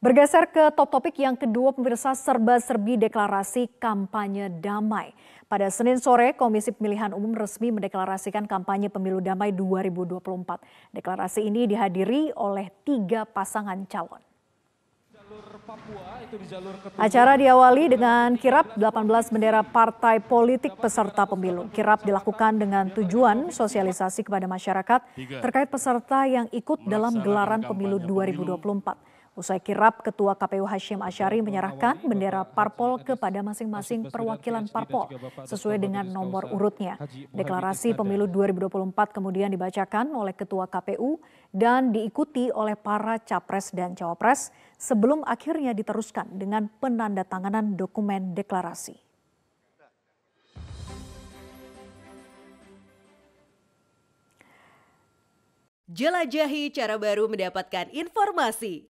Bergeser ke top topik yang kedua, pemirsa serba-serbi deklarasi kampanye damai. Pada Senin sore, Komisi Pemilihan Umum resmi mendeklarasikan kampanye pemilu damai 2024. Deklarasi ini dihadiri oleh tiga pasangan calon. Acara diawali dengan kirap 18 bendera partai politik peserta pemilu. Kirap dilakukan dengan tujuan sosialisasi kepada masyarakat terkait peserta yang ikut dalam gelaran pemilu 2024. Usai kirap, Ketua KPU Hashim Ashari menyerahkan bendera parpol kepada masing-masing perwakilan parpol sesuai dengan nomor urutnya. Deklarasi pemilu 2024 kemudian dibacakan oleh Ketua KPU dan diikuti oleh para capres dan cawapres sebelum akhirnya diteruskan dengan penandatanganan dokumen deklarasi. Jelajahi cara baru mendapatkan informasi.